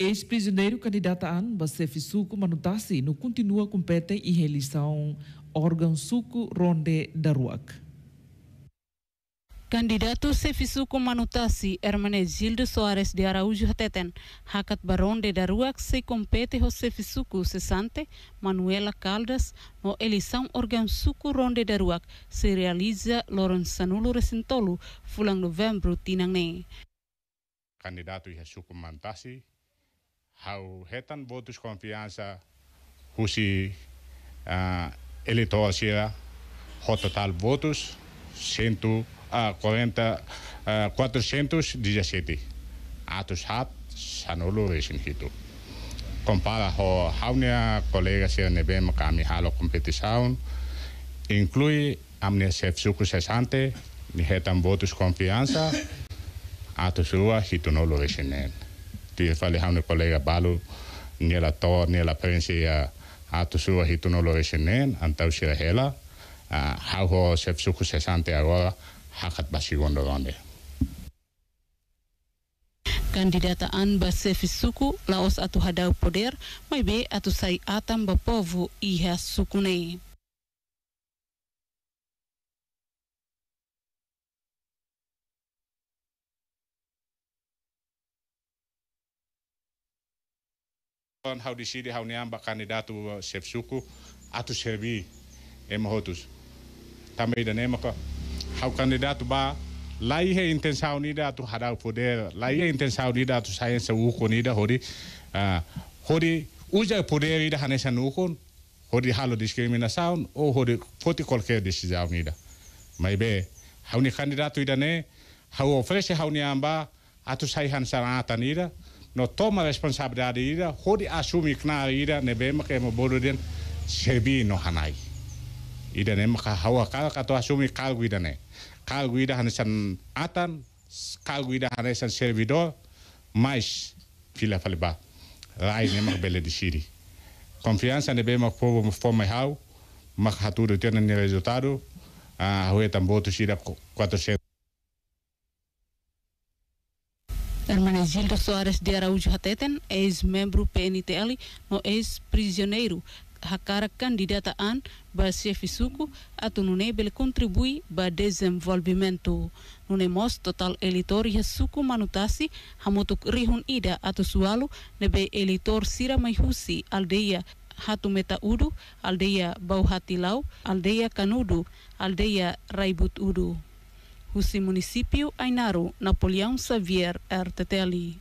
Ex-prisioneiro candidataan Basef Suku Manutasi no continua com PT em eleição órgão Suco Ronde Daruak. Candidato Sefisuku Manutasi Hermenegildo Soares de Araújo Teten, Hakat Barão de Daruac se compete o Sefisuku Cessante Manuela Caldas no eleição organ Suku Ronde Daruac se realiza Lorenzanulo Recintolo, fulang novembro ne. Candidato Sefisuku Manutasi Και το δείχνει ότι η δημοκρατία έχει 417 votos. Οπότε, η δημοκρατία έχει 417 votos. Οπότε, η δημοκρατία έχει 417 votos. Οπότε, η δημοκρατία έχει 417 votos. Οπότε, η δημοκρατία έχει 417 η δημοκρατία έχει 417 έχει ti fale hanu kolega balu niela tor niela pensi ya atu sua hitu no lo esenen antau sira hela hau ho sef suku sesante agora hakat basigondo donde kandidataan basefi suku laos atu hadau poder mai be atu sai atam bapovu iha sukune Hau niamba kandidatu uh, chef suku atu servi ema e hotus. Também da nemaka. Hau kandidatu ba lá é intenção nida atu hadau o poder, lá é intenção nida sayen se wuku nida hori uh, hori uja poder ida hanesa nukon hori halo discriminação o hori foti qualquer decisão nida. mai be hau ni kandidatu ida ne hau ofrese hau niamba atu sayhan hansa nida. no toma responsabilidade ida hodi assumi kna ida ne que ke mo bodo se sebi no hanai ida ne maka hawa kal kato assumi kal guida ne kal hanesan atan calguida guida hanesan servidor mais fila faliba rai ne maka bele de confiança ne bema povo fome hau maka haturu tena ne resultado a uh, hoetan boto sira 400 Hermana Gilda Soares de Araújo Hateten, ex-membro PNTL no ex-prisioneiro, hakara candidata an ba chefe suco atu nune bele contribui ba desenvolvimento nune mos total elitor ya suku manutasi hamutuk rihun ida atu sualu nebe elitor sira husi aldeia hatu meta udu aldeia lau aldeia kanudu aldeia raibut udu Husi município Ainaro Napoleão Xavier Arteteli.